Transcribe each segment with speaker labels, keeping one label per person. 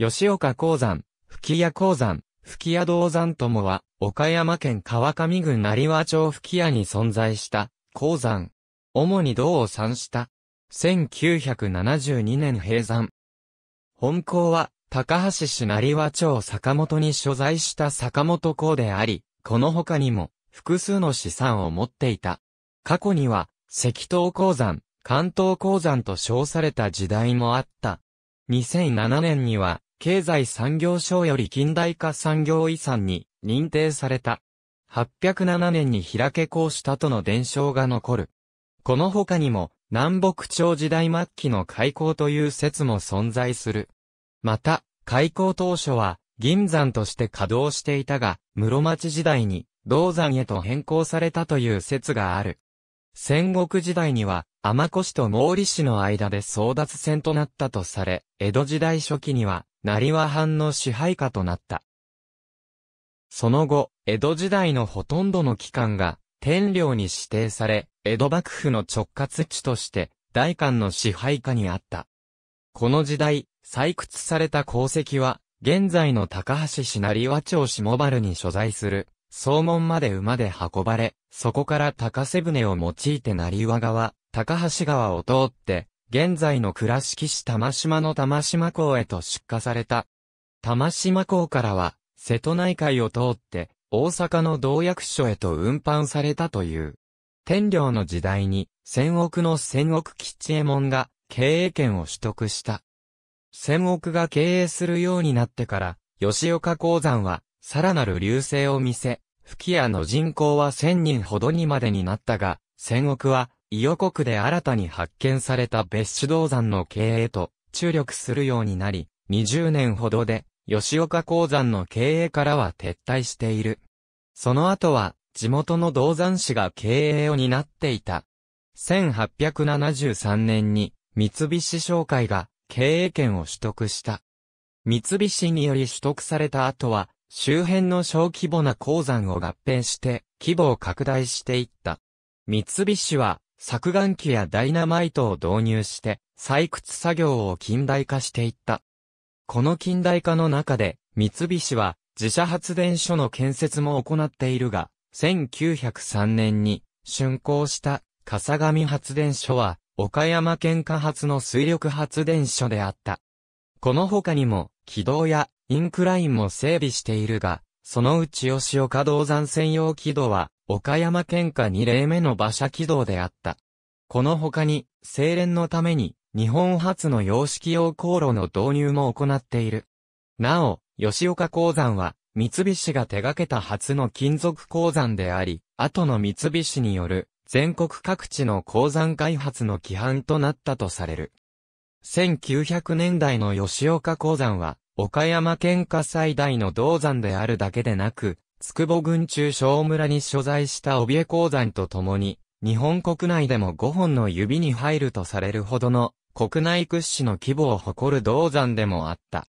Speaker 1: 吉岡鉱山、吹屋鉱山、吹屋銅山ともは、岡山県川上郡成和町吹屋に存在した、鉱山。主に銅を産した。1972年閉山。本校は、高橋市成和町坂本に所在した坂本校であり、この他にも、複数の資産を持っていた。過去には、石東鉱山、関東鉱山と称された時代もあった。2007年には、経済産業省より近代化産業遺産に認定された。807年に開けうしたとの伝承が残る。この他にも、南北朝時代末期の開港という説も存在する。また、開港当初は、銀山として稼働していたが、室町時代に、銅山へと変更されたという説がある。戦国時代には、天市と毛利氏の間で争奪戦となったとされ、江戸時代初期には、成和藩の支配下となった。その後、江戸時代のほとんどの期間が、天領に指定され、江戸幕府の直轄地として、大官の支配下にあった。この時代、採掘された鉱石は、現在の高橋市成和町下原に所在する、総門まで馬で運ばれ、そこから高瀬船を用いて成和川、高橋川を通って、現在の倉敷市玉島の玉島港へと出荷された。玉島港からは、瀬戸内海を通って、大阪の同役所へと運搬されたという。天領の時代に、千億の千億吉右衛門が、経営権を取得した。千億が経営するようになってから、吉岡鉱山は、さらなる流星を見せ、吹屋の人口は千人ほどにまでになったが、千億は、伊予国で新たに発見された別紙銅山の経営と注力するようになり、20年ほどで吉岡鉱山の経営からは撤退している。その後は地元の銅山市が経営を担っていた。1873年に三菱商会が経営権を取得した。三菱により取得された後は、周辺の小規模な鉱山を合併して、規模を拡大していった。三菱は、削岩機やダイナマイトを導入して採掘作業を近代化していった。この近代化の中で三菱は自社発電所の建設も行っているが、1903年に竣工した笠上発電所は岡山県下発の水力発電所であった。この他にも軌道やインクラインも整備しているが、そのうち吉岡銅山専用軌道は岡山県下2例目の馬車軌道であった。この他に、精錬のために、日本初の洋式用航路の導入も行っている。なお、吉岡鉱山は、三菱が手掛けた初の金属鉱山であり、後の三菱による、全国各地の鉱山開発の規範となったとされる。1900年代の吉岡鉱山は、岡山県下最大の銅山であるだけでなく、つくぼ郡中小村に所在した帯江鉱山とともに、日本国内でも5本の指に入るとされるほどの国内屈指の規模を誇る銅山でもあった。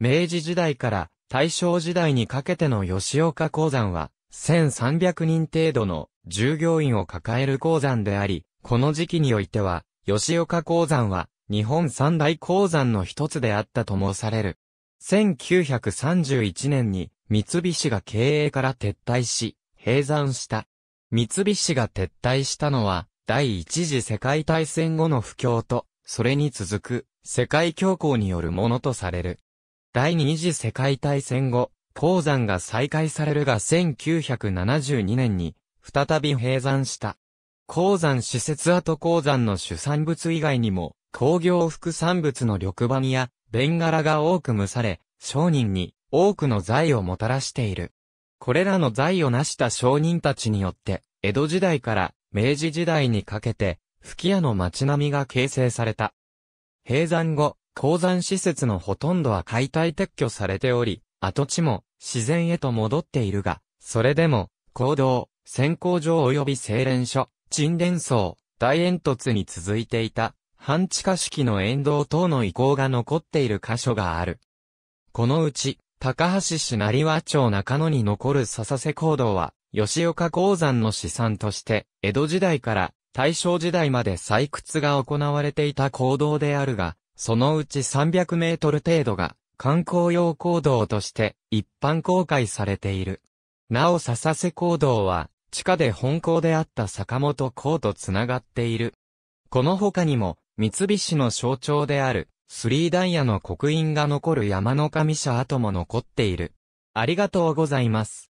Speaker 1: 明治時代から大正時代にかけての吉岡鉱山は、1300人程度の従業員を抱える鉱山であり、この時期においては、吉岡鉱山は日本三大鉱山の一つであったともされる。1931年に三菱が経営から撤退し、閉山した。三菱が撤退したのは、第一次世界大戦後の不況と、それに続く、世界恐慌によるものとされる。第二次世界大戦後、鉱山が再開されるが1972年に、再び閉山した。鉱山施設跡鉱山の主産物以外にも、工業副産物の緑板や、ベンガラが多く蒸され、商人に多くの財をもたらしている。これらの財を成した商人たちによって、江戸時代から明治時代にかけて、吹屋の町並みが形成された。閉山後、鉱山施設のほとんどは解体撤去されており、跡地も自然へと戻っているが、それでも、行動、先行場及び精錬所、沈殿層、大煙突に続いていた、半地下式の沿道等の遺構が残っている箇所がある。このうち、高橋市成和町中野に残る笹瀬坑道は、吉岡鉱山の資産として、江戸時代から大正時代まで採掘が行われていた坑道であるが、そのうち300メートル程度が観光用坑道として一般公開されている。なお笹瀬坑道は、地下で本校であった坂本港とつながっている。この他にも、三菱の象徴である、スリーダイヤの刻印が残る山の神社跡も残っている。ありがとうございます。